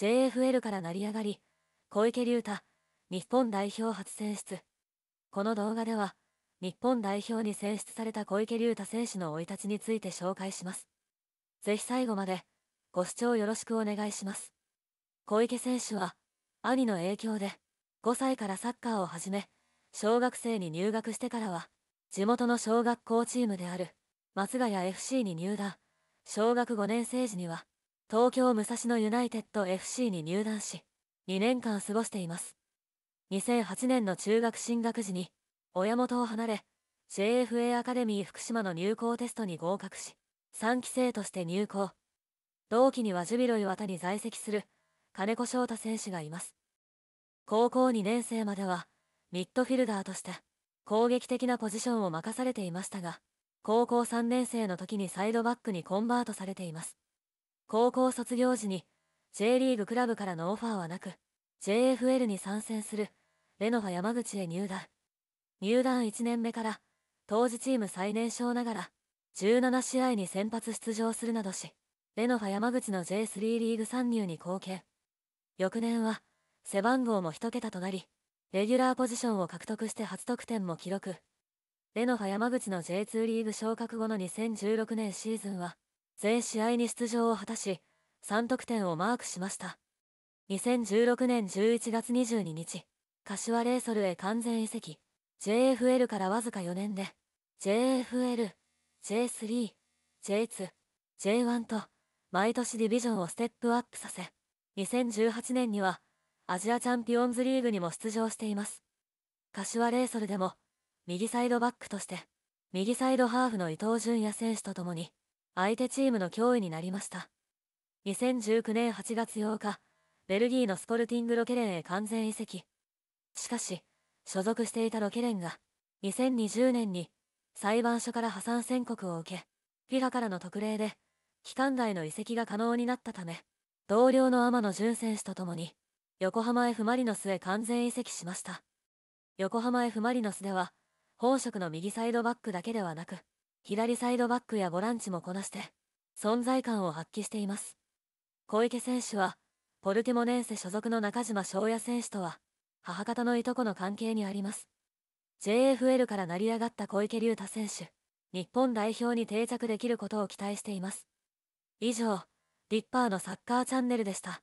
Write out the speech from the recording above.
JFL から成り上がり、小池龍太、日本代表初選出。この動画では、日本代表に選出された小池龍太選手の生い立ちについて紹介します。ぜひ最後まで、ご視聴よろしくお願いします。小池選手は、兄の影響で、5歳からサッカーを始め、小学生に入学してからは、地元の小学校チームである、松ヶ谷 FC に入団、小学5年生時には、東京武蔵野ユナイテッド FC に入団し、2年間過ごしています。2008年の中学進学時に、親元を離れ、JFA アカデミー福島の入校テストに合格し、3期生として入校。同期にはジュビロ磐田に在籍する、金子翔太選手がいます。高校2年生までは、ミッドフィルダーとして、攻撃的なポジションを任されていましたが、高校3年生の時にサイドバックにコンバートされています。高校卒業時に J リーグクラブからのオファーはなく JFL に参戦するレノファ山口へ入団入団1年目から当時チーム最年少ながら17試合に先発出場するなどしレノファ山口の J3 リーグ参入に貢献翌年は背番号も1桁となりレギュラーポジションを獲得して初得点も記録レノファ山口の J2 リーグ昇格後の2016年シーズンは全試合に出場を果たし、3得点をマークしました。2016年11月22日、柏レイソルへ完全移籍、JFL からわずか4年で、JFL、J3、J2、J1 と、毎年ディビジョンをステップアップさせ、2018年には、アジアチャンピオンズリーグにも出場しています。柏レイソルでも、右サイドバックとして、右サイドハーフの伊東純也選手と共に、相手チームの脅威になりました。2019年8月8日、ベルギーのスポルティングロケレンへ完全移籍。しかし、所属していたロケレンが、2020年に裁判所から破産宣告を受け、FIFA からの特例で、期間外の移籍が可能になったため、同僚の天野純選手と共に、横浜 F・ マリノスへ完全移籍しました。横浜 F・ マリノスでは、本職の右サイドバックだけではなく、左サイドバックやボランチもこなして、存在感を発揮しています。小池選手は、ポルティモネンセ所属の中島翔也選手とは、母方のいとこの関係にあります。JFL から成り上がった小池龍太選手、日本代表に定着できることを期待しています。以上、リッパーのサッカーチャンネルでした。